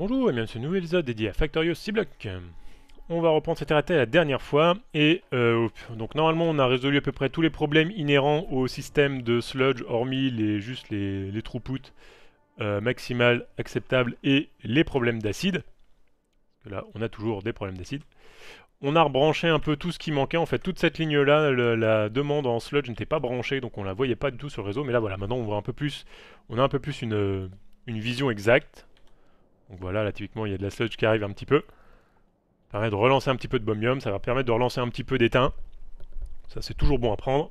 Bonjour et bienvenue sur ce nouvel épisode dédié à Factorio C-Block. On va reprendre cette arrêté la dernière fois et euh, donc normalement on a résolu à peu près tous les problèmes inhérents au système de sludge hormis les, juste les, les throughput euh, maximales acceptables et les problèmes d'acide. Là on a toujours des problèmes d'acide. On a rebranché un peu tout ce qui manquait, en fait toute cette ligne là, la demande en sludge n'était pas branchée donc on la voyait pas du tout sur le réseau mais là voilà maintenant on voit un peu plus, on a un peu plus une, une vision exacte donc voilà, là typiquement il y a de la sludge qui arrive un petit peu. Ça permet de relancer un petit peu de bombium, ça va permettre de relancer un petit peu d'étain. Ça c'est toujours bon à prendre.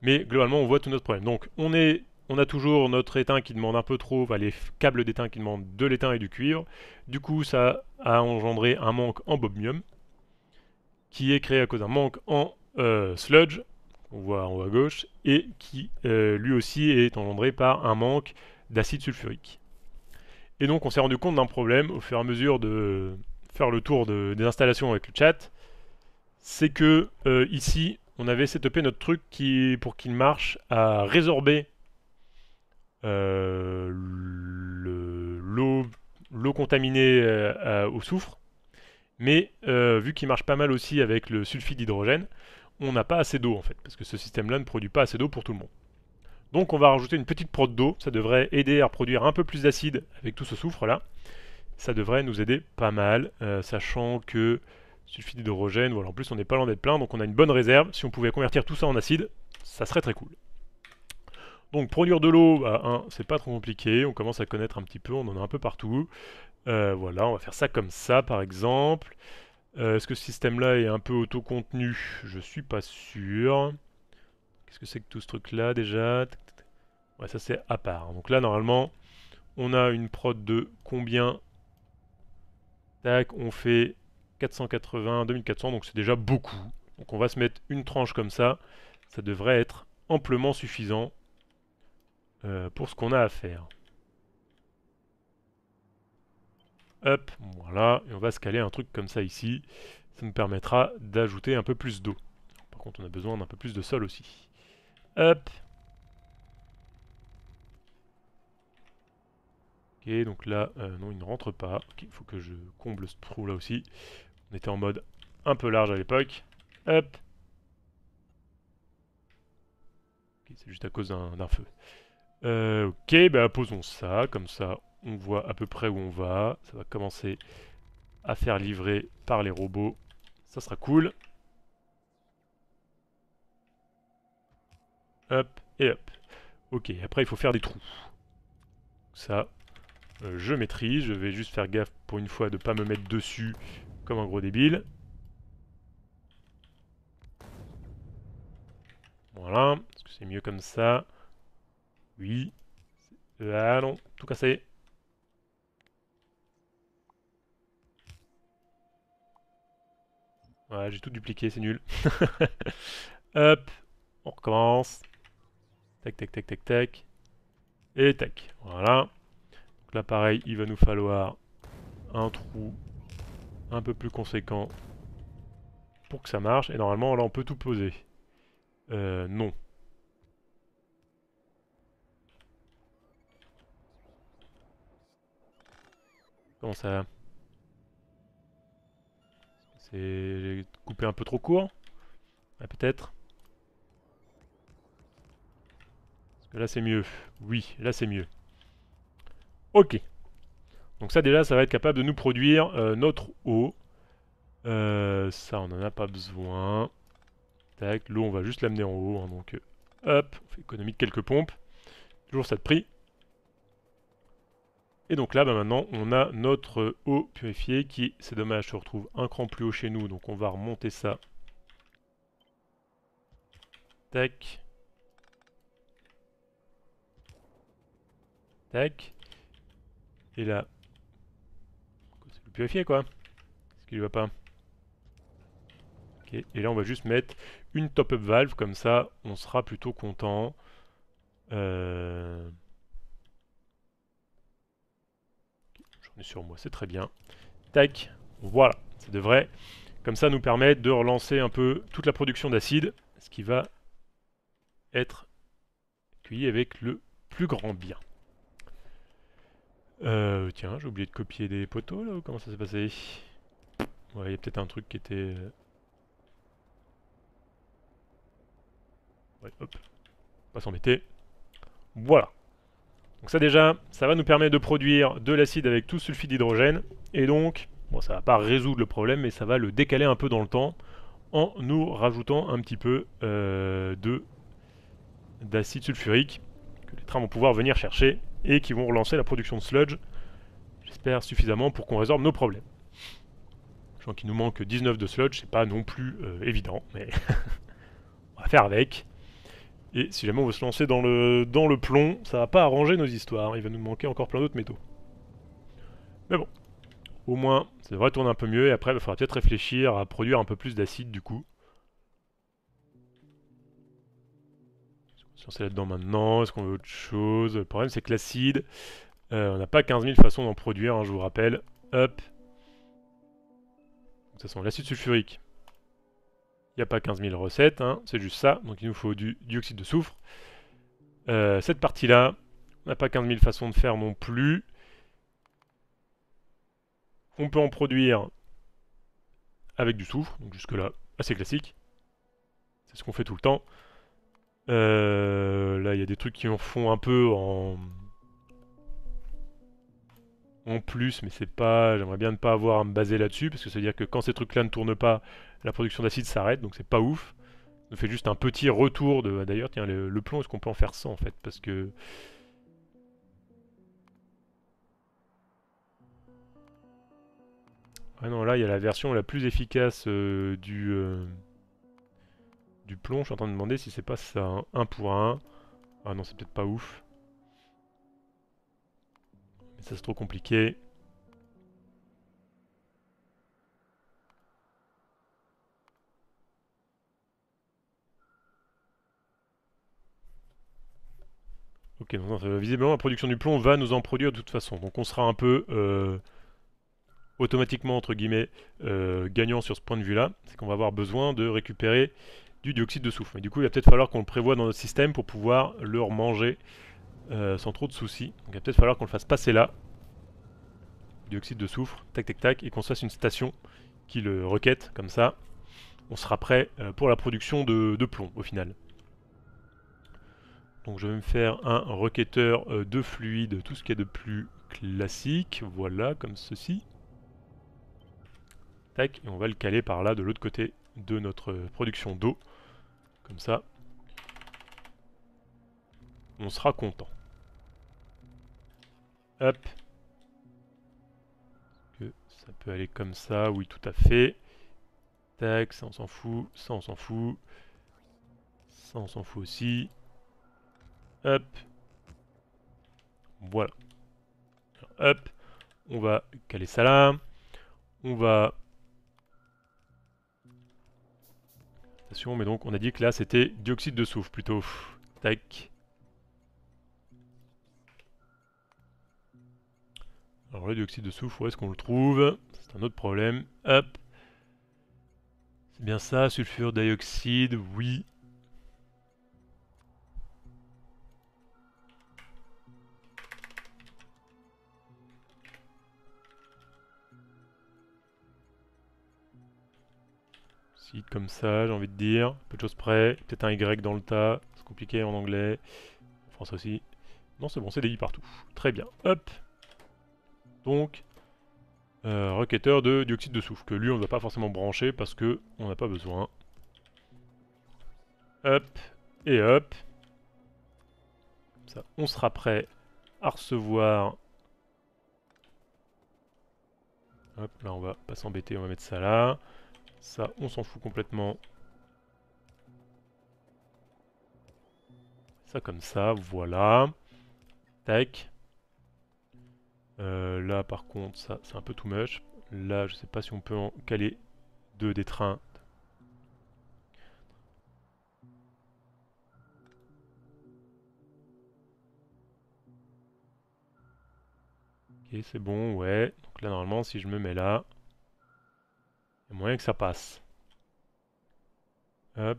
Mais globalement on voit tout notre problème. Donc on, est, on a toujours notre étain qui demande un peu trop, les câbles d'étain qui demandent de l'étain et du cuivre. Du coup ça a engendré un manque en Bobmium, qui est créé à cause d'un manque en euh, sludge, on voit en haut à gauche, et qui euh, lui aussi est engendré par un manque d'acide sulfurique. Et donc on s'est rendu compte d'un problème au fur et à mesure de faire le tour des installations avec le chat. C'est que euh, ici, on avait setupé notre truc qui, pour qu'il marche, à résorber euh, l'eau contaminée euh, au soufre. Mais vu qu'il marche pas mal aussi avec le sulfide d'hydrogène, on n'a pas assez d'eau en fait, parce que ce système-là ne produit pas assez d'eau pour tout le monde. Donc on va rajouter une petite prod d'eau, ça devrait aider à reproduire un peu plus d'acide avec tout ce soufre là. Ça devrait nous aider pas mal, euh, sachant que suffit d'hydrogène, voilà, en plus on n'est pas loin d'être plein, donc on a une bonne réserve. Si on pouvait convertir tout ça en acide, ça serait très cool. Donc produire de l'eau, bah, c'est pas trop compliqué, on commence à connaître un petit peu, on en a un peu partout. Euh, voilà, on va faire ça comme ça par exemple. Euh, est-ce que ce système là est un peu autocontenu Je suis pas sûr. Qu'est-ce que c'est que tout ce truc-là déjà Ouais, ça c'est à part. Hein. Donc là, normalement, on a une prod de combien Tac, on fait 480, 2400, donc c'est déjà beaucoup. Donc on va se mettre une tranche comme ça. Ça devrait être amplement suffisant euh, pour ce qu'on a à faire. Hop, voilà, et on va se caler un truc comme ça ici. Ça nous permettra d'ajouter un peu plus d'eau. Par contre, on a besoin d'un peu plus de sol aussi. Hop. Ok, donc là, euh, non, il ne rentre pas. Ok, il faut que je comble ce trou là aussi. On était en mode un peu large à l'époque. Hop. c'est juste à cause d'un feu. Euh, ok, ben posons ça, comme ça on voit à peu près où on va. Ça va commencer à faire livrer par les robots. Ça sera cool. Hop et hop. Ok, après il faut faire des trous. Ça, euh, je maîtrise. Je vais juste faire gaffe pour une fois de pas me mettre dessus comme un gros débile. Voilà, est-ce que c'est mieux comme ça Oui. Ah euh, non, tout cassé. Ouais, j'ai tout dupliqué, c'est nul. Hop, on recommence. Tac, tac, tac, tac, tac. Et tac. Voilà. Donc là, pareil, il va nous falloir un trou un peu plus conséquent pour que ça marche. Et normalement, là, on peut tout poser. Euh, non. Comment ça C'est coupé un peu trop court ah, Peut-être. Là, c'est mieux. Oui, là, c'est mieux. Ok. Donc ça, déjà, ça va être capable de nous produire euh, notre eau. Euh, ça, on n'en a pas besoin. Tac, l'eau, on va juste l'amener en haut. Hein, donc, euh, hop, on fait économie de quelques pompes. Toujours ça de prix. Et donc là, bah, maintenant, on a notre eau purifiée qui, c'est dommage, se retrouve un cran plus haut chez nous. Donc on va remonter ça. Tac. Tac. Et là. C'est le purifier quoi. Est-ce lui va pas Et là on va juste mettre une top-up valve, comme ça on sera plutôt content. Euh. J'en ai sur moi, c'est très bien. Tac, voilà, ça devrait comme ça nous permettre de relancer un peu toute la production d'acide, ce qui va être cueilli avec le plus grand bien. Euh, tiens, j'ai oublié de copier des poteaux là, ou comment ça s'est passé Ouais, il y a peut-être un truc qui était... Euh, ouais, hop. Pas s'embêter. Voilà. Donc ça déjà, ça va nous permettre de produire de l'acide avec tout sulfide d'hydrogène. Et donc, bon ça va pas résoudre le problème, mais ça va le décaler un peu dans le temps en nous rajoutant un petit peu euh, de d'acide sulfurique que les trains vont pouvoir venir chercher et qui vont relancer la production de sludge, j'espère suffisamment pour qu'on résorbe nos problèmes. Sachant qu'il nous manque 19 de sludge, c'est pas non plus euh, évident, mais on va faire avec. Et si jamais on veut se lancer dans le, dans le plomb, ça va pas arranger nos histoires, il va nous manquer encore plein d'autres métaux. Mais bon, au moins, ça devrait tourner un peu mieux, et après il faudra peut-être réfléchir à produire un peu plus d'acide du coup. Si on là-dedans maintenant, est-ce qu'on veut autre chose Le problème, c'est que l'acide, euh, on n'a pas 15 000 façons d'en produire, hein, je vous rappelle. Hop. De toute façon, l'acide sulfurique, il n'y a pas 15 000 recettes, hein, c'est juste ça. Donc il nous faut du dioxyde de soufre. Euh, cette partie-là, on n'a pas 15 000 façons de faire non plus. On peut en produire avec du soufre, donc jusque-là, assez classique. C'est ce qu'on fait tout le temps. Euh, là, il y a des trucs qui en font un peu en... En plus, mais c'est pas... J'aimerais bien ne pas avoir à me baser là-dessus, parce que ça veut dire que quand ces trucs-là ne tournent pas, la production d'acide s'arrête, donc c'est pas ouf. On fait juste un petit retour de... Ah, d'ailleurs, tiens, le, plomb, est-ce qu'on peut en faire ça en fait Parce que... Ah non, là, il y a la version la plus efficace euh, du... Euh, du plomb, je suis en train de demander si c'est pas ça, hein. un pour un. Ah non, c'est peut-être pas ouf. ça c'est trop compliqué. Ok, euh, visiblement la production du plomb va nous en produire de toute façon. Donc on sera un peu euh, automatiquement, entre guillemets, euh, gagnant sur ce point de vue-là. C'est qu'on va avoir besoin de récupérer du dioxyde de soufre. Mais du coup, il va peut-être falloir qu'on le prévoie dans notre système pour pouvoir le remanger euh, sans trop de soucis. Donc il va peut-être falloir qu'on le fasse passer là, dioxyde de soufre, tac tac tac, et qu'on fasse une station qui le requête, comme ça, on sera prêt euh, pour la production de, plomb au final. Donc je vais me faire un requêteur euh, de fluide, tout ce qui est a de plus classique, voilà, comme ceci. Tac, et on va le caler par là, de l'autre côté, de notre production d'eau. Comme ça, on sera content. Hop. Que ça peut aller comme ça, oui tout à fait. Tac, ça on s'en fout, ça on s'en fout. Ça on s'en fout aussi. Hop. Voilà. hop. On va caler ça là. On va mais donc on a dit que là c'était dioxyde de soufre plutôt. Tac. Alors le dioxyde de soufre, où est-ce qu'on le trouve C'est un autre problème. Hop. C'est bien ça, sulfure dioxyde, oui. comme ça, j'ai envie de dire. Peu de choses près. Peut-être un Y dans le tas. C'est compliqué en anglais. En français aussi. Non, c'est bon, c'est des i partout. Très bien. Hop. Donc, euh, requêteur de dioxyde de soufre. Que lui, on ne va pas forcément brancher parce que on n'a pas besoin. Hop. Et hop. Ça, on sera prêt à recevoir Hop, là on va pas s'embêter, on va mettre ça là. Ça, on s'en fout complètement. Ça comme ça, voilà. Tac. Euh, là, par contre, ça, c'est un peu tout much. Là, je sais pas si on peut en caler deux des trains. Ok, c'est bon, ouais. Donc là, normalement, si je me mets là, il y a moyen que ça passe. Hop.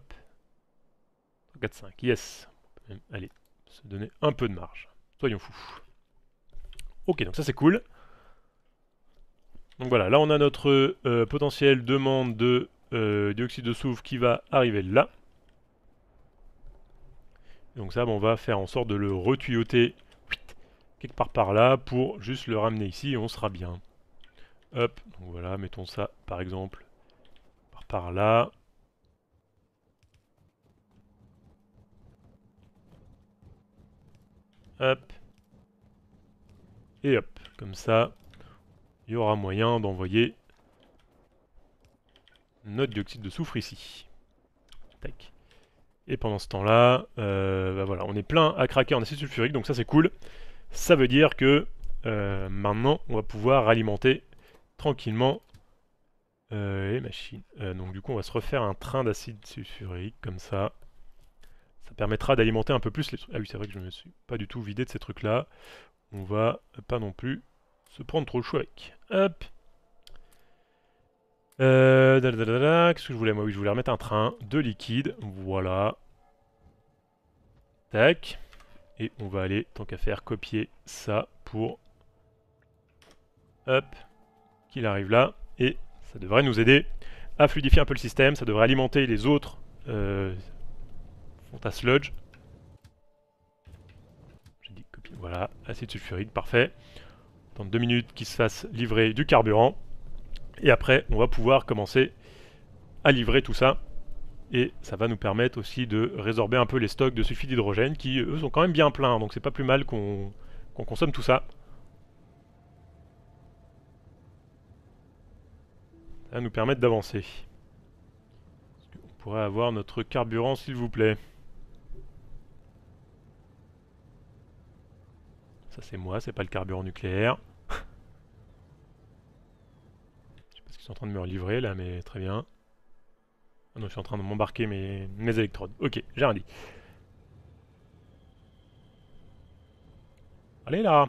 3, 4, 5. Yes. Allez, se donner un peu de marge. Soyons fous. Ok, donc ça c'est cool. Donc voilà, là on a notre potentiel euh, potentielle demande de euh, dioxyde de soufre qui va arriver là. Donc ça, on va faire en sorte de le retuyoter quelque part par là pour juste le ramener ici et on sera bien. Hop, donc voilà, mettons ça par exemple par, par là. Hop. Et hop, comme ça, il y aura moyen d'envoyer notre dioxyde de soufre ici. Tac. Et pendant ce temps-là, euh, bah voilà, on est plein à craquer en acide sulfurique, donc ça c'est cool. Ça veut dire que euh, maintenant, on va pouvoir alimenter tranquillement Et euh, les machines. Euh, donc du coup, on va se refaire un train d'acide sulfurique, comme ça. Ça permettra d'alimenter un peu plus les trucs. Ah oui, c'est vrai que je me suis pas du tout vidé de ces trucs-là. On va pas non plus se prendre trop le chou avec. Hop euh, Qu'est-ce que je voulais Moi, oui, je voulais remettre un train de liquide. Voilà. Tac. Et on va aller, tant qu'à faire, copier ça pour... Hop qu'il arrive là, et ça devrait nous aider à fluidifier un peu le système, ça devrait alimenter les autres euh, à sludge. voilà, acide sulfurique, parfait. Dans deux minutes qu'il se fasse livrer du carburant, et après on va pouvoir commencer à livrer tout ça et ça va nous permettre aussi de résorber un peu les stocks de sulfide d'hydrogène qui eux sont quand même bien pleins donc c'est pas plus mal qu'on consomme tout ça à nous permettre d'avancer. On pourrait avoir notre carburant s'il vous plaît. Ça c'est moi, c'est pas le carburant nucléaire. Je sais pas ce qu'ils sont en train de me relivrer là, mais très bien. Ah non, je suis en train de m'embarquer mes, électrodes. Ok, j'ai rien dit. Allez là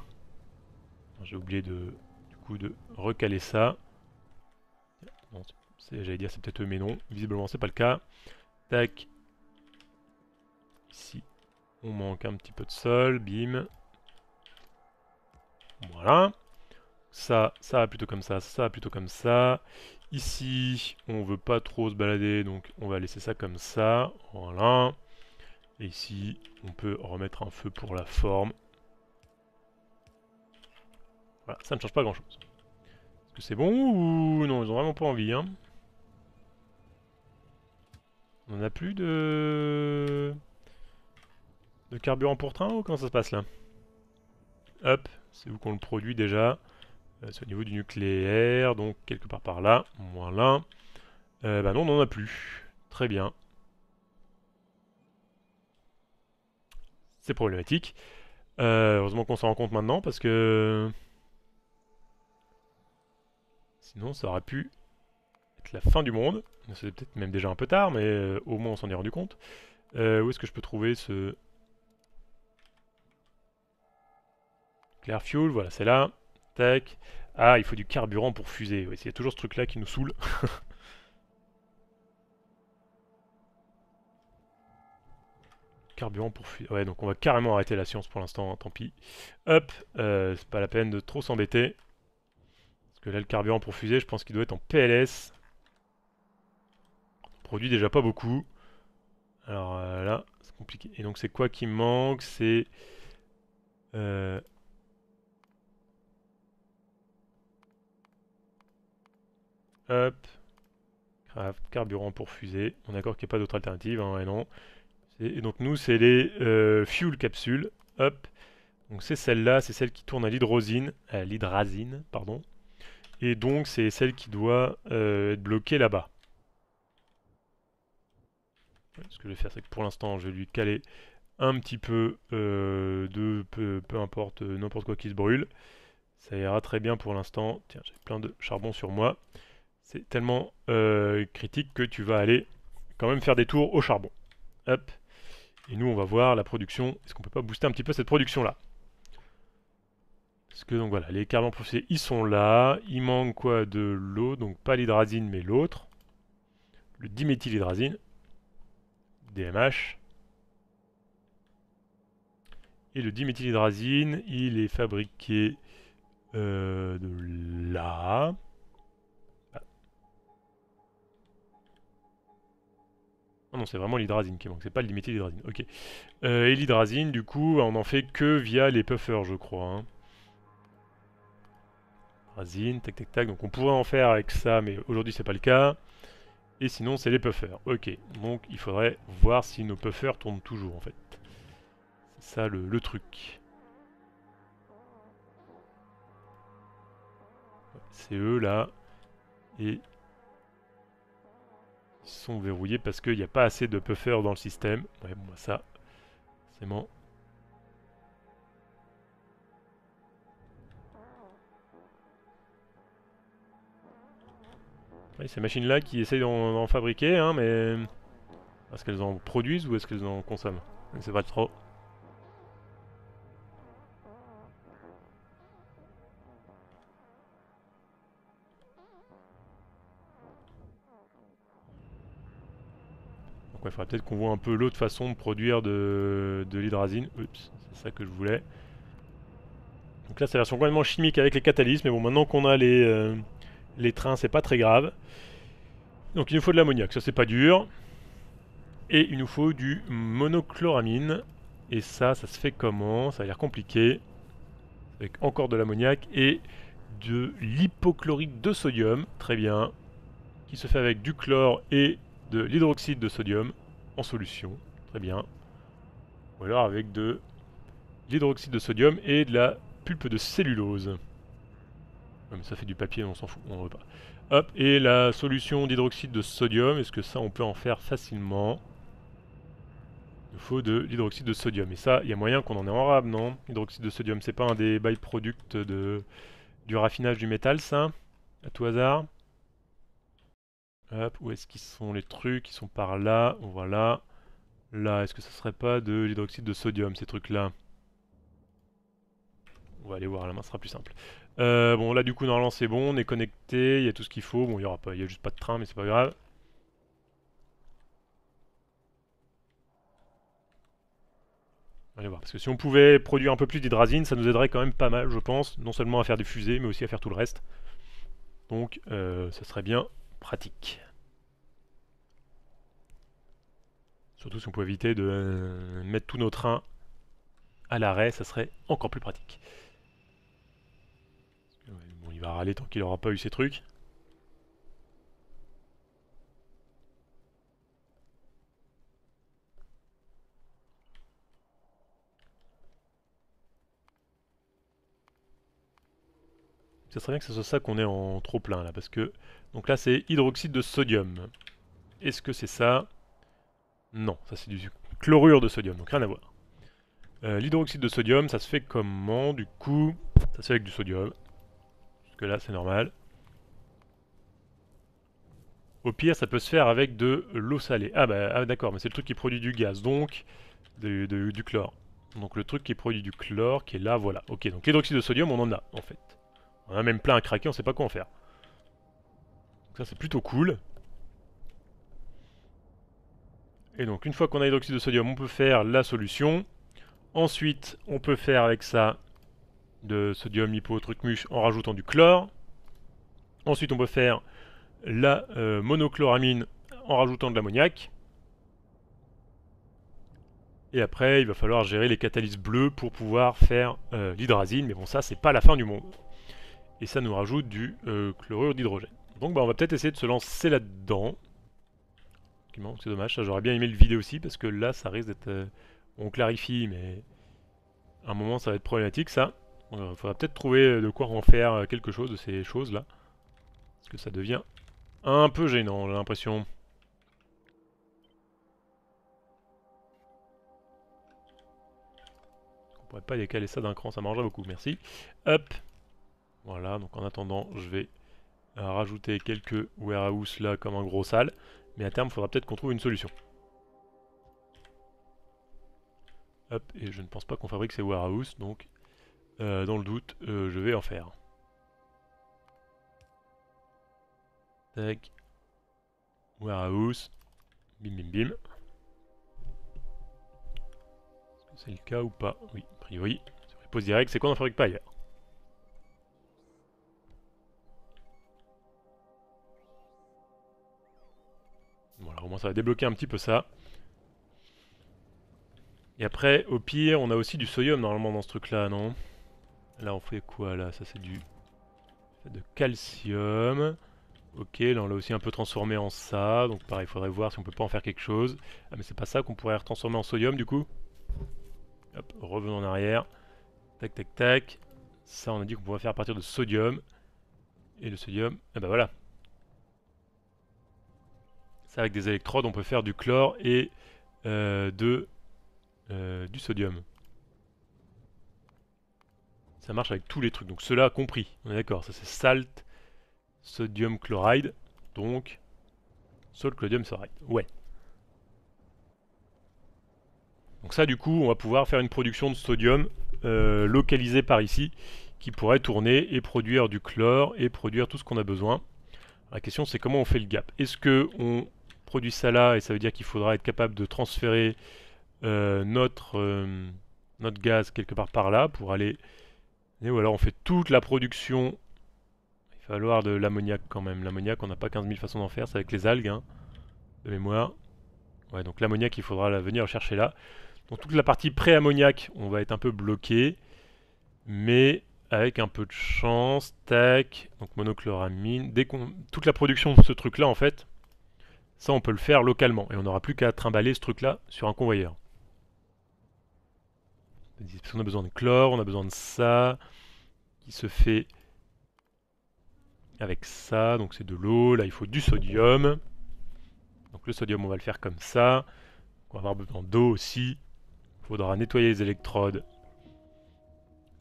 J'ai oublié de, du coup de recaler ça. J'allais dire c'est peut-être eux, mais non. Visiblement, c'est pas le cas. Tac. Ici, on manque un petit peu de sol. Bim. Voilà. Ça, ça va plutôt comme ça, ça plutôt comme ça. Ici, on veut pas trop se balader, donc on va laisser ça comme ça. Voilà. Et ici, on peut remettre un feu pour la forme. Voilà, ça ne change pas grand-chose. Est-ce que c'est bon ou non Ils ont vraiment pas envie, hein. On n'a plus de... de carburant pour train ou comment ça se passe là Hop, c'est où qu'on le produit déjà euh, C'est au niveau du nucléaire, donc quelque part par là, moins là. Euh, bah non, on n'en a plus. Très bien. C'est problématique. Euh, heureusement qu'on s'en rend compte maintenant parce que... Sinon ça aurait pu la fin du monde. C'est peut-être même déjà un peu tard, mais euh, au moins on s'en est rendu compte. Euh, où est-ce que je peux trouver ce... Claire Fuel, voilà, c'est là. Tac. Ah, il faut du carburant pour fuser. Oui, a toujours ce truc-là qui nous saoule. carburant pour fuser. Ouais, donc on va carrément arrêter la science pour l'instant, hein, tant pis. Hop, euh, c'est pas la peine de trop s'embêter. Parce que là, le carburant pour fuser je pense qu'il doit être en PLS produit déjà pas beaucoup. Alors euh, là, c'est compliqué. Et donc c'est quoi qui manque C'est... Euh, hop. Craft, carburant pour fusée. On est d'accord qu'il n'y a pas d'autre alternative, hein, et non. Et donc nous, c'est les euh, fuel capsules. Hop. Donc c'est celle-là, c'est celle qui tourne à l'hydrosine, à l'hydrazine, pardon. Et donc c'est celle qui doit être bloquée là-bas. Ce que je vais faire, c'est que pour l'instant, je vais lui caler un petit peu euh, de peu, importe, euh, n'importe quoi qui se brûle. Ça ira très bien pour l'instant. Tiens, j'ai plein de charbon sur moi. C'est tellement euh, critique que tu vas aller quand même faire des tours au charbon. Hop. Et nous, on va voir la production. Est-ce qu'on peut pas booster un petit peu cette production-là Parce que, donc voilà, les carbons poussés, ils sont là. Il manque quoi De l'eau, donc pas l'hydrazine, mais l'autre. Le diméthylhydrazine. DMH. Et le diméthylhydrazine, il est fabriqué euh, de là. Ah. non, c'est vraiment l'hydrazine qui manque, c'est pas le diméthylhydrazine. Ok. Euh, et l'hydrazine, du coup, on en fait que via les puffers, je crois. Hein. tac tac tac. Donc on pourrait en faire avec ça, mais aujourd'hui c'est pas le cas. Et sinon, c'est les puffers. Ok, donc il faudrait voir si nos puffers tournent toujours en fait. C'est ça le, truc. C'est eux là. Et ils sont verrouillés parce qu'il n'y a pas assez de puffers dans le système. Ouais, bon, bah, ça, C'est bon. ces machines-là qui essayent d'en fabriquer, hein, mais... Est-ce qu'elles en produisent ou est-ce qu'elles en consomment Je ne sais pas trop. Donc il faudrait peut-être qu'on voit un peu l'autre façon de produire de, l'hydrazine. Oups, c'est ça que je voulais. Donc là c'est la version complètement chimique avec les catalyses, mais bon maintenant qu'on a les... Euh, les trains, c'est pas très grave. Donc il nous faut de l'ammoniac, ça c'est pas dur. Et il nous faut du monochloramine. Et ça, ça se fait comment Ça a l'air compliqué. Avec encore de l'ammoniac et de l'hypochlorite de sodium. Très bien. Qui se fait avec du chlore et de l'hydroxyde de sodium en solution. Très bien. Ou alors avec de l'hydroxyde de sodium et de la pulpe de cellulose ça fait du papier, on s'en fout, on veut pas. Hop, et la solution d'hydroxyde de sodium, est-ce que ça on peut en faire facilement Il nous faut de l'hydroxyde de sodium, et ça, il y a moyen qu'on en ait en rab, non Hydroxyde de sodium, c'est pas un des byproducts de, du raffinage du métal, ça À tout hasard Hop, où est-ce qu'ils sont les trucs Ils sont par là, voilà. Là, est-ce que ça serait pas de l'hydroxyde de sodium, ces trucs-là on va aller voir, la main sera plus simple. Euh, bon, là, du coup, normalement, c'est bon. On est connecté. Il y a tout ce qu'il faut. Bon, il y aura pas, il y a juste pas de train, mais c'est pas grave. Allez voir, parce que si on pouvait produire un peu plus d'hydrazine, ça nous aiderait quand même pas mal, je pense, non seulement à faire des fusées, mais aussi à faire tout le reste. Donc, euh, ça serait bien pratique. Surtout si on pouvait éviter de mettre tous nos trains à l'arrêt, ça serait encore plus pratique il va râler tant qu'il n'aura pas eu ces trucs. Ça serait bien que ce soit ça qu'on est en trop plein là, parce que... Donc là c'est hydroxyde de sodium. Est-ce que c'est ça Non, ça c'est du chlorure de sodium, donc rien à voir. Euh, l'hydroxyde de sodium, ça se fait comment du coup Ça se fait avec du sodium là c'est normal. Au pire, ça peut se faire avec de l'eau salée. Ah bah ah, d'accord, mais c'est le truc qui produit du gaz, donc du, chlore. Donc le truc qui produit du chlore, qui est là, voilà. Ok, donc l'hydroxyde de sodium, on en a, en fait. On a même plein à craquer, on sait pas quoi en faire. ça, c'est plutôt cool. Et donc, une fois qu'on a l'hydroxyde de sodium, on peut faire la solution. Ensuite, on peut faire avec ça de sodium, hypo, truc en rajoutant du chlore. Ensuite, on peut faire la euh, monochloramine en rajoutant de l'ammoniac. Et après, il va falloir gérer les catalyses bleus pour pouvoir faire euh, l'hydrazine. Mais bon, ça, c'est pas la fin du monde. Et ça nous rajoute du euh, chlorure d'hydrogène. Donc, bah, on va peut-être essayer de se lancer là-dedans. C'est dommage, j'aurais bien aimé le vidéo aussi, parce que là, ça risque d'être... on clarifie, mais... À un moment, ça va être problématique, ça. Il euh, faudra peut-être trouver euh, de quoi en faire euh, quelque chose de ces choses-là. Parce que ça devient un peu gênant, j'ai l'impression. On pourrait pas décaler ça d'un cran, ça mangerait beaucoup, merci. Hop Voilà, donc en attendant, je vais rajouter quelques warehouse là comme un gros sale. Mais à terme, il faudra peut-être qu'on trouve une solution. Hop, et je ne pense pas qu'on fabrique ces warehouse, donc euh, dans le doute, euh, je vais en faire. Tac. Warehouse. Bim bim bim. c'est le cas ou pas Oui, a priori. Sur les c'est quoi dans fabrique pas ailleurs Voilà, au moins ça va débloquer un petit peu ça. Et après, au pire, on a aussi du sodium normalement dans ce truc-là, non Là, on fait quoi, là Ça, c'est du... de calcium. Ok, là, on l'a aussi un peu transformé en ça. Donc, pareil, il faudrait voir si on peut pas en faire quelque chose. Ah, mais c'est pas ça qu'on pourrait retransformer en sodium, du coup Hop, revenons en arrière. Tac, tac, tac. Ça, on a dit qu'on pourrait faire à partir de sodium. Et le sodium, eh ben voilà. Ça, avec des électrodes, on peut faire du chlore et euh, de, euh, du sodium. Ça marche avec tous les trucs, donc cela compris. On est d'accord, ça c'est salt, sodium chloride, donc salt chlodium chloride. Ouais. Donc ça du coup, on va pouvoir faire une production de sodium euh, localisée par ici, qui pourrait tourner et produire du chlore et produire tout ce qu'on a besoin. La question c'est comment on fait le gap. Est-ce que on produit ça là et ça veut dire qu'il faudra être capable de transférer euh, notre, euh, notre gaz quelque part par là pour aller ou alors on fait toute la production. Il va falloir de l'ammoniac quand même. L'ammoniac, on n'a pas 15 000 façons d'en faire, c'est avec les algues, hein, de mémoire. Ouais, donc l'ammoniac, il faudra venir chercher là. Donc toute la partie pré-ammoniac, on va être un peu bloqué. Mais avec un peu de chance, tac, donc monochloramine. Toute la production de ce truc-là, en fait, ça, on peut le faire localement. Et on n'aura plus qu'à trimballer ce truc-là sur un convoyeur. Parce qu'on a besoin de chlore, on a besoin de ça, qui se fait avec ça, donc c'est de l'eau, là il faut du sodium. Donc le sodium on va le faire comme ça. On va avoir besoin d'eau aussi. Il faudra nettoyer les électrodes.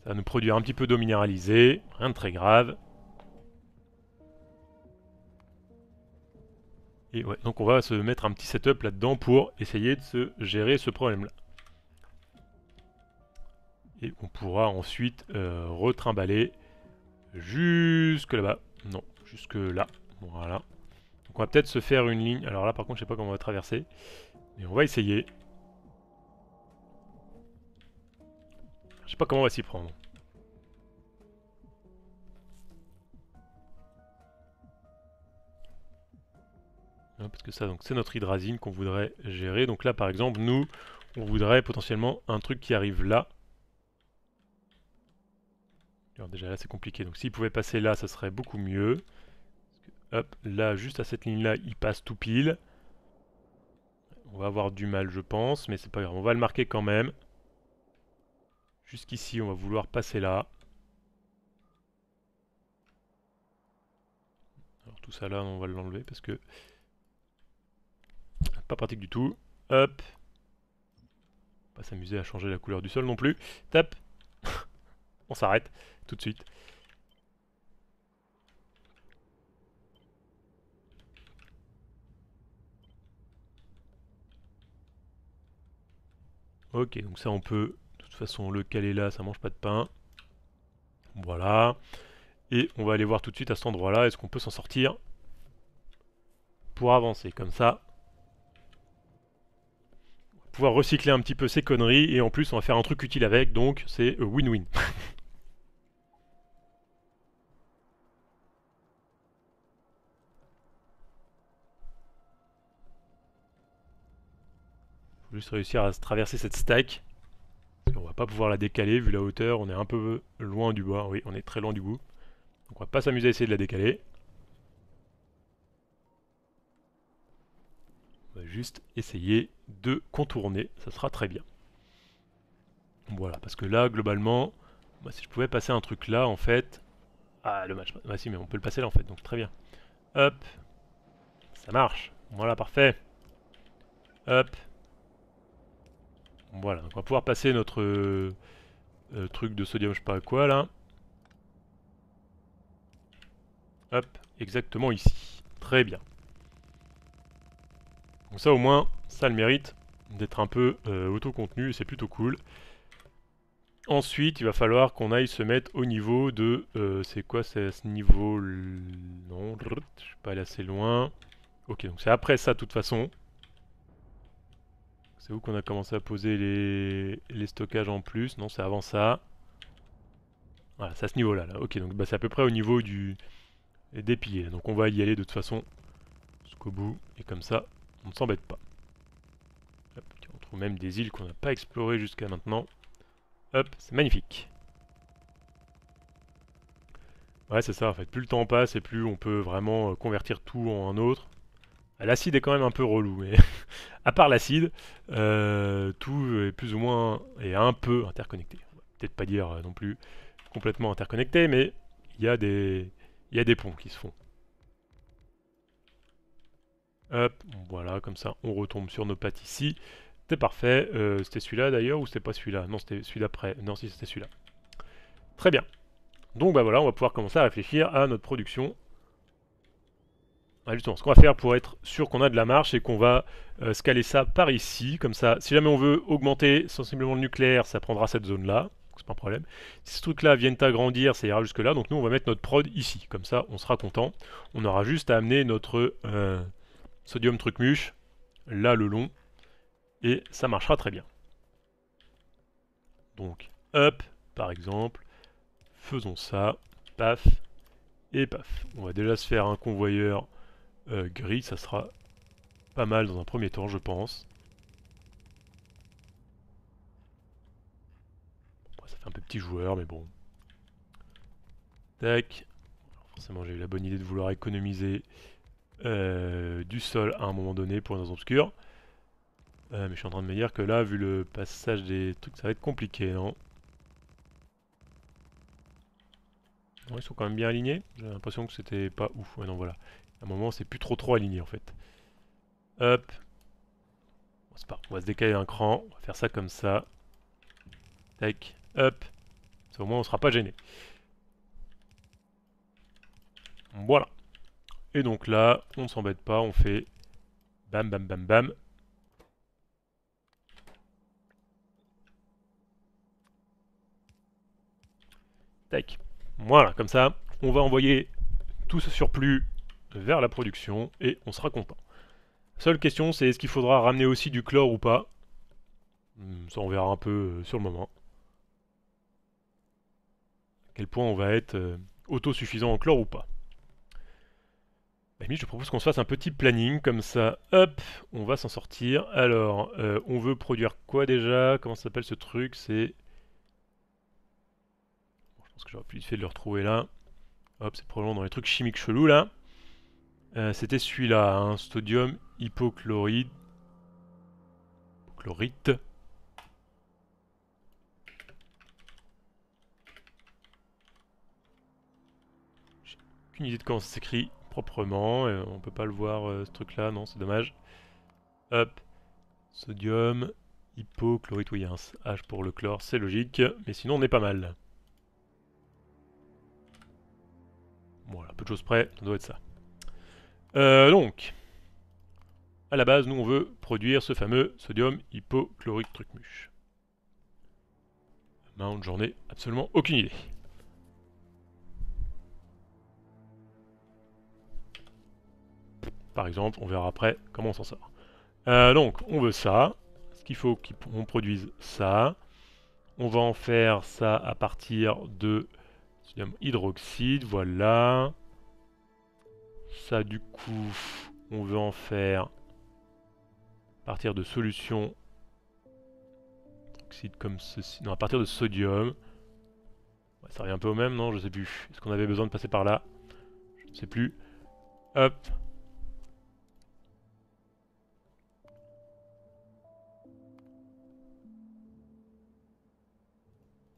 Ça va nous produire un petit peu d'eau minéralisée, rien de très grave. Et ouais, donc on va se mettre un petit setup là-dedans pour essayer de se gérer ce problème-là. Et on pourra ensuite euh, retrimballer jusque là-bas. Non, jusque là. Voilà. Donc on va peut-être se faire une ligne. Alors là par contre je sais pas comment on va traverser. Mais on va essayer. Je sais pas comment on va s'y prendre. Ah, parce que ça, donc c'est notre hydrazine qu'on voudrait gérer. Donc là, par exemple, nous, on voudrait potentiellement un truc qui arrive là. Alors déjà là c'est compliqué, donc s'il pouvait passer là, ça serait beaucoup mieux. Hop, là, juste à cette ligne-là, il passe tout pile. On va avoir du mal, je pense, mais c'est pas grave. On va le marquer quand même. Jusqu'ici, on va vouloir passer là. Alors tout ça là, on va l'enlever parce que... Pas pratique du tout. Hop. On va pas s'amuser à changer la couleur du sol non plus. Tap. on s'arrête tout de suite. Ok, donc ça on peut, de toute façon le caler là, ça mange pas de pain. Voilà. Et on va aller voir tout de suite à cet endroit-là, est-ce qu'on peut s'en sortir pour avancer. Comme ça, pouvoir recycler un petit peu ces conneries, et en plus on va faire un truc utile avec, donc c'est win-win. réussir à traverser cette stack. On va pas pouvoir la décaler vu la hauteur, on est un peu loin du bois, oui, on est très loin du bout. Donc on va pas s'amuser à essayer de la décaler. On va juste essayer de contourner, ça sera très bien. Voilà, parce que là, globalement, bah, si je pouvais passer un truc là, en fait... Ah, le match, bah si, mais on peut le passer là, en fait, donc très bien. Hop, ça marche, voilà, parfait. Hop, voilà, on va pouvoir passer notre euh, truc de sodium je sais pas quoi là. Hop, exactement ici. Très bien. Donc ça au moins, ça le mérite d'être un peu euh, autocontenu, et c'est plutôt cool. Ensuite, il va falloir qu'on aille se mettre au niveau de... Euh, c'est quoi C'est ce niveau... Non, je suis pas allé assez loin. Ok, donc c'est après ça de toute façon. C'est où qu'on a commencé à poser les, stockages en plus Non, c'est avant ça. Voilà, c'est à ce niveau-là. Là. Ok, donc bah, c'est à peu près au niveau du des piliers. Donc on va y aller de toute façon jusqu'au bout. Et comme ça, on ne s'embête pas. on trouve même des îles qu'on n'a pas explorées jusqu'à maintenant. Hop, c'est magnifique. Ouais, c'est ça en fait. Plus le temps passe et plus on peut vraiment euh, convertir tout en un autre. L'acide est quand même un peu relou, mais à part l'acide, euh, tout est plus ou moins et un peu interconnecté. Peut-être pas dire euh, non plus complètement interconnecté, mais il y, a des, ponts qui se font. Hop, voilà, comme ça on retombe sur nos pattes ici. C'est parfait. Euh, c'était celui-là d'ailleurs ou c'était pas celui-là Non, c'était celui d'après. Non, si c'était celui-là. Très bien. Donc bah voilà, on va pouvoir commencer à réfléchir à notre production justement, ce qu'on va faire pour être sûr qu'on a de la marche, c'est qu'on va euh, scaler ça par ici, comme ça, si jamais on veut augmenter sensiblement le nucléaire, ça prendra cette zone-là, c'est pas un problème. Si ce truc-là viennent à ça ira jusque-là, donc nous on va mettre notre prod ici, comme ça on sera content. On aura juste à amener notre euh, sodium truc muche, là le long, et ça marchera très bien. Donc, hop, par exemple, faisons ça, paf, et paf. On va déjà se faire un convoyeur euh, gris, ça sera pas mal dans un premier temps, je pense. ça fait un peu petit joueur, mais bon. Tac. Forcément, j'ai eu la bonne idée de vouloir économiser euh, du sol à un moment donné pour un raison obscur euh, mais je suis en train de me dire que là, vu le passage des trucs, ça va être compliqué, non Non, ils sont quand même bien alignés. J'ai l'impression que c'était pas ouf. Ouais, non, voilà. À un moment, c'est plus trop trop aligné en fait. Hop. On va se décaler un cran. On va faire ça comme ça. Tac. Hop. au moins, on sera pas gêné. Voilà. Et donc là, on ne s'embête pas, on fait bam bam bam bam. Tac. Voilà, comme ça, on va envoyer tout ce surplus vers la production et on sera content. Seule question, c'est est-ce qu'il faudra ramener aussi du chlore ou pas hmm, Ça, on verra un peu euh, sur le moment. À quel point on va être euh, autosuffisant en chlore ou pas. Bah, mais je propose qu'on se fasse un petit planning, comme ça, hop, on va s'en sortir. Alors, euh, on veut produire quoi déjà Comment s'appelle ce truc C'est... je pense que j'aurais plus fait de le retrouver là. Hop, c'est probablement dans les trucs chimiques chelous là. Euh, c'était celui-là, hein, sodium hypochlorite. Hypochlorite. J'ai aucune idée de quand ça s'écrit proprement. on peut pas le voir euh, ce truc-là, non, c'est dommage. Hop. Sodium hypochlorite. Oui, un H pour le chlore, c'est logique. Mais sinon, on est pas mal. Voilà, peu de choses près, ça doit être ça. Euh, donc, à la base, nous, on veut produire ce fameux sodium hypochlorite trucmuche. Maintenant, j'en ai absolument aucune idée. Par exemple, on verra après comment on s'en sort. Euh, donc, on veut ça. Ce qu'il faut qu'on produise ça. On va en faire ça à partir de sodium hydroxyde, voilà. Ça, du coup, on veut en faire à partir de solutions oxyde comme ceci. Non, à partir de sodium. Ça revient un peu au même, non Je sais plus. Est-ce qu'on avait besoin de passer par là Je ne sais plus. Hop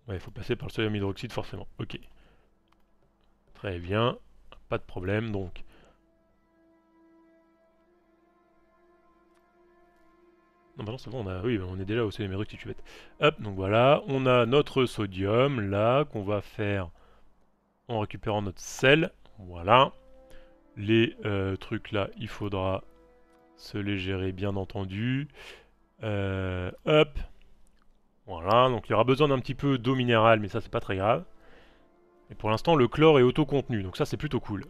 Ouais, il faut passer par le sodium hydroxyde forcément. Ok. Très bien. Pas de problème, donc. c'est bon, on, a... oui, on est déjà au sodium tu vas Hop, donc voilà, on a notre sodium, là, qu'on va faire en récupérant notre sel. Voilà. Les euh, trucs là, il faudra se les gérer, bien entendu. Euh, hop. Voilà, donc il y aura besoin d'un petit peu d'eau minérale, mais ça, c'est pas très grave. Et pour l'instant, le chlore est contenu donc ça, c'est plutôt cool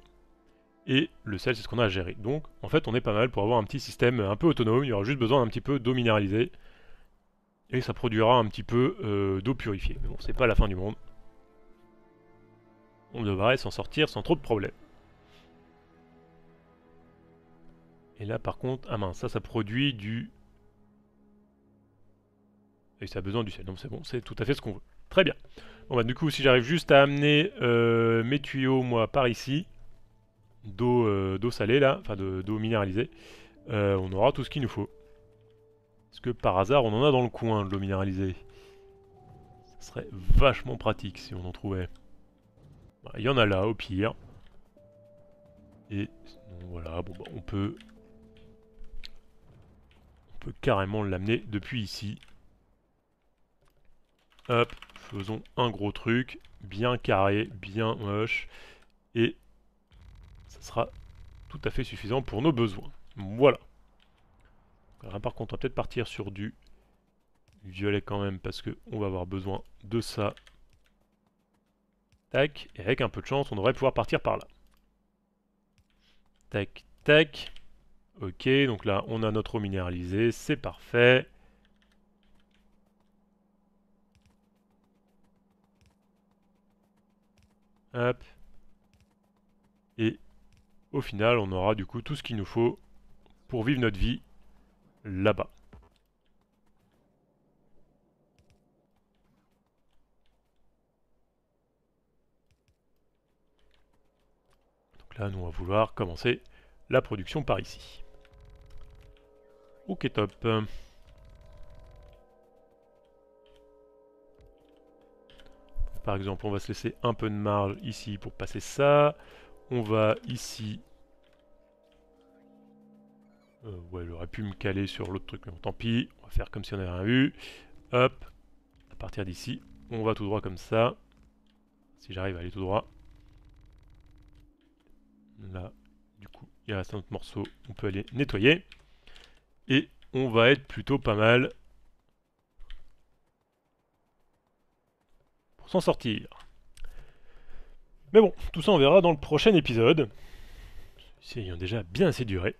et le sel, c'est ce qu'on a à gérer. Donc, en fait, on est pas mal pour avoir un petit système un peu autonome. Il y aura juste besoin d'un petit peu d'eau minéralisée. Et ça produira un petit peu euh, d'eau purifiée. Mais bon, c'est pas la fin du monde. On devrait s'en sortir sans trop de problèmes. Et là, par contre, ah mince, ça, ça produit du... Et ça a besoin du sel. Donc c'est bon, c'est tout à fait ce qu'on veut. Très bien. Bon bah du coup, si j'arrive juste à amener euh, mes tuyaux, moi, par ici... Euh, d'eau salée là, enfin d'eau minéralisée, euh, on aura tout ce qu'il nous faut. parce que par hasard on en a dans le coin de l'eau minéralisée Ça serait vachement pratique si on en trouvait. Il y en a là au pire. Et voilà, bon bah, on peut... On peut carrément l'amener depuis ici. Hop, faisons un gros truc, bien carré, bien moche. Et ça sera tout à fait suffisant pour nos besoins. Voilà. par contre, on va peut-être partir sur du violet quand même, parce qu'on va avoir besoin de ça. Tac, et avec un peu de chance, on devrait pouvoir partir par là. Tac, tac. Ok, donc là, on a notre eau minéralisée, c'est parfait. Hop. Et au final, on aura du coup tout ce qu'il nous faut pour vivre notre vie là-bas. Donc là, nous, allons vouloir commencer la production par ici. Ok, top. Par exemple, on va se laisser un peu de marge ici pour passer ça. On va ici. Euh, ouais, j'aurais pu me caler sur l'autre truc, mais tant pis. On va faire comme si on n'avait rien vu. Hop. À partir d'ici, on va tout droit comme ça. Si j'arrive à aller tout droit. Là, du coup, il reste un autre morceau. On peut aller nettoyer. Et on va être plutôt pas mal. Pour s'en sortir. Mais bon, tout ça on verra dans le prochain épisode. C'est ayant déjà bien assez duré.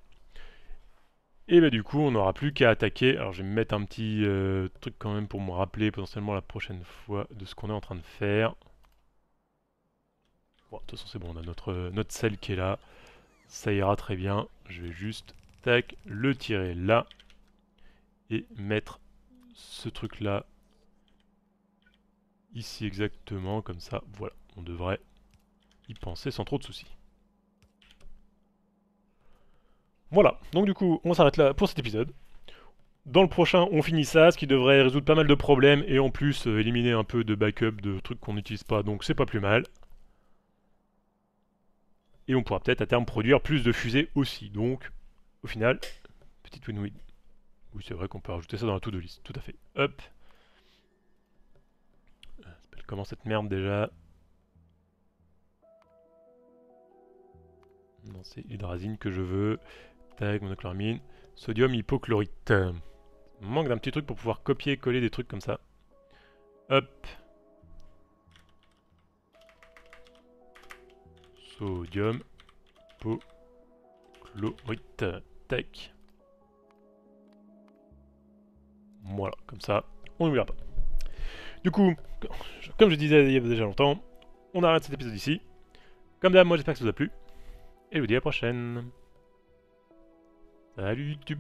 Et bah du coup, on n'aura plus qu'à attaquer. Alors je vais mettre un petit euh, truc quand même pour me rappeler potentiellement la prochaine fois de ce qu'on est en train de faire. Bon, de toute façon c'est bon, on a notre, euh, notre selle qui est là. Ça ira très bien. Je vais juste, tac, le tirer là. Et mettre ce truc là ici exactement, comme ça, voilà, on devrait penser sans trop de soucis. Voilà, donc du coup, on s'arrête là pour cet épisode. Dans le prochain, on finit ça, ce qui devrait résoudre pas mal de problèmes et en plus euh, éliminer un peu de backup de trucs qu'on n'utilise pas, donc c'est pas plus mal. Et on pourra peut-être à terme produire plus de fusées aussi, donc au final, petite win-win. Oui, c'est vrai qu'on peut rajouter ça dans la to-do list, tout à fait. Hop euh, Comment cette merde déjà Non, c'est hydrazine que je veux. Tag, monochloramine Sodium hypochlorite. Manque d'un petit truc pour pouvoir copier et coller des trucs comme ça. Hop. Sodium hypochlorite. Tac. Voilà, comme ça, on n'oubliera pas. Du coup, comme je disais il y a déjà longtemps, on arrête cet épisode ici. Comme d'hab, moi j'espère que ça vous a plu et je vous dis à la prochaine. Salut YouTube